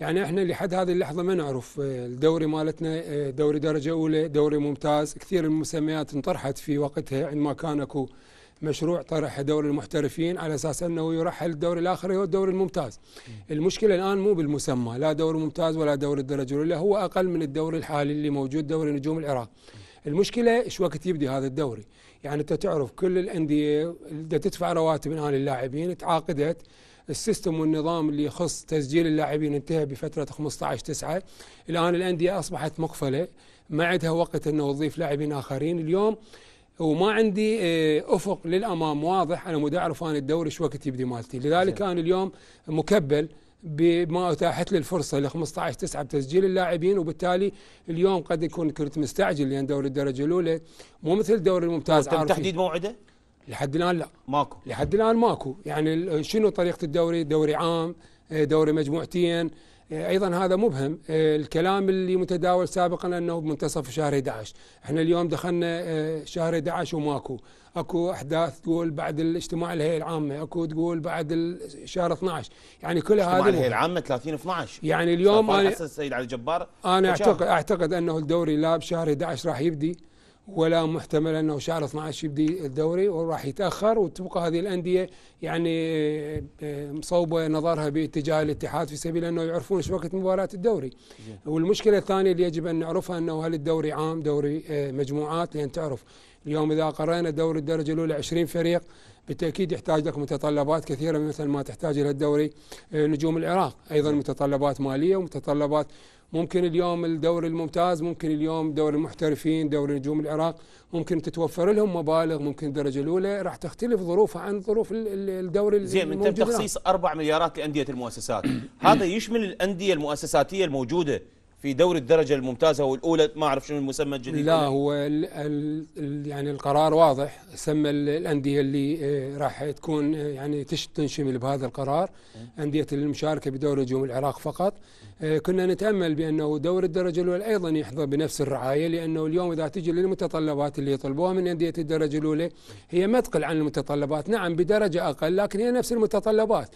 يعني احنا لحد هذه اللحظه ما نعرف آه، الدوري مالتنا آه، دوري درجه اولى دوري ممتاز كثير المسميات انطرحت في وقتها عندما كان اكو مشروع طرح دوري المحترفين على اساس انه يرحل الدوري الاخر هو الدوري الممتاز. المشكله الان مو بالمسمى لا دوري ممتاز ولا دوري الدرجه الاولى هو اقل من الدوري الحالي اللي موجود دوري نجوم العراق. المشكله ايش وقت يبدي هذا الدوري؟ يعني انت تعرف كل الانديه اللي تدفع رواتب الان اللاعبين تعاقدت السيستم والنظام اللي يخص تسجيل اللاعبين انتهى بفتره 15 9 الان الانديه اصبحت مقفله ما عندها وقت انه تضيف لاعبين اخرين اليوم وما عندي آه، افق للامام واضح انا مود اعرف انا الدوري شو وقت يبدي مالتي لذلك انا اليوم مكبل بما اتاحت لي الفرصه ل 15 9 بتسجيل اللاعبين وبالتالي اليوم قد يكون كنت مستعجل لان دوري الدرجه الاولى مو مثل الدوري الممتاز عارفين تحديد موعده؟ لحد الان لا ماكو لحد الان ماكو يعني شنو طريقه الدوري دوري عام آه، دوري مجموعتين آه، ايضا هذا مبهم آه، الكلام اللي متداول سابقا انه بمنتصف شهر 11 احنا اليوم دخلنا شهر 11 وماكو اكو احداث تقول بعد الاجتماع الهيئه العامه اكو تقول بعد شهر 12 يعني كل هذا اجتماع الهيئه العامه 30 12 يعني اليوم انا السيد علي الجبار انا اعتقد اعتقد انه الدوري لا بشهر 11 راح يبدي ولا محتمل انه شهر 12 يبدي الدوري وراح يتاخر وتبقى هذه الانديه يعني آه، آه، مصوبه نظرها باتجاه الاتحاد في سبيل انه يعرفون ايش وقت مباريات الدوري. والمشكله الثانيه اللي يجب ان نعرفها انه هل الدوري عام دوري آه، مجموعات لان تعرف اليوم اذا قرينا دوري الدرجه الاولى 20 فريق بالتاكيد يحتاج لك متطلبات كثيره مثل ما تحتاج الى الدوري آه، نجوم العراق ايضا نعم. متطلبات ماليه ومتطلبات ممكن اليوم الدوري الممتاز ممكن اليوم دوري المحترفين دوري نجوم العراق ممكن تتوفر لهم مبالغ ممكن درجه الاولى راح تختلف ظروفها عن ظروف الدوري زين انت بتخصيص 4 مليارات لانديه المؤسسات هذا يشمل الانديه المؤسساتيه الموجوده في دوري الدرجة الممتازة والأولى ما أعرف شنو المسمى الجديد لا هو الـ الـ يعني القرار واضح سمى الأندية اللي آه، راح تكون آه، يعني تنشمل بهذا القرار أندية المشاركة بدوري نجوم العراق فقط آه، كنا نتأمل بأنه دور الدرجة الأولى أيضا يحظى بنفس الرعاية لأنه اليوم إذا تجي للمتطلبات اللي يطلبوها من أندية الدرجة الأولى هي ما تقل عن المتطلبات نعم بدرجة أقل لكن هي نفس المتطلبات